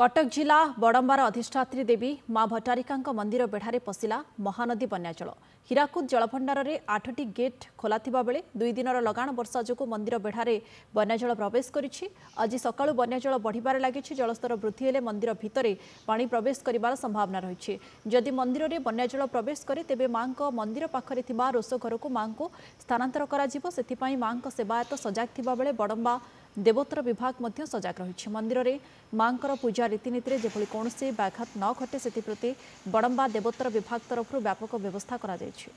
କଟକ ଜିଲ୍ଲା ବଡ଼ମ୍ବାର ଅଧିଷ୍ଠାତ୍ରୀ ଦେବୀ ମା ଭଟ୍ଟାରିକାଙ୍କ ମନ୍ଦିର ବେଢ଼ାରେ ପଶିଲା ମହାନଦୀ ବନ୍ୟାଜଳ ହୀରାକୁଦ ଜଳଭଣ୍ଡାରରେ ଆଠଟି ଗେଟ୍ ଖୋଲାଥିବା ବେଳେ ଦୁଇ ଦିନର ଲଗାଣ ବର୍ଷା ଯୋଗୁଁ ମନ୍ଦିର ବେଢ଼ାରେ ବନ୍ୟାଜଳ ପ୍ରବେଶ କରିଛି ଆଜି ସକାଳୁ ବନ୍ୟାଜଳ ବଢ଼ିବାରେ ଲାଗିଛି ଜଳସ୍ତର ବୃଦ୍ଧି ହେଲେ ମନ୍ଦିର ଭିତରେ ପାଣି ପ୍ରବେଶ କରିବାର ସମ୍ଭାବନା ରହିଛି ଯଦି ମନ୍ଦିରରେ ବନ୍ୟାଜଳ ପ୍ରବେଶ କରେ ତେବେ ମାଙ୍କ ମନ୍ଦିର ପାଖରେ ଥିବା ରୋଷଘରକୁ ମାଙ୍କୁ ସ୍ଥାନାନ୍ତର କରାଯିବ ସେଥିପାଇଁ ମାଙ୍କ ସେବାୟତ ସଜାଗ ଥିବାବେଳେ ବଡ଼ମ୍ବା ଦେବୋତ୍ତର ବିଭାଗ ମଧ୍ୟ ସଜାଗ ରହିଛି ମନ୍ଦିରରେ ମାଙ୍କର ପୂଜା ରୀତିନୀତିରେ ଯେଭଳି କୌଣସି ବ୍ୟାଘାତ ନ ଘଟେ ସେଥିପ୍ରତି ବଡ଼ମ୍ବା ଦେବୋତ୍ତର ବିଭାଗ ତରଫରୁ ବ୍ୟାପକ ବ୍ୟବସ୍ଥା କରାଯାଇଛି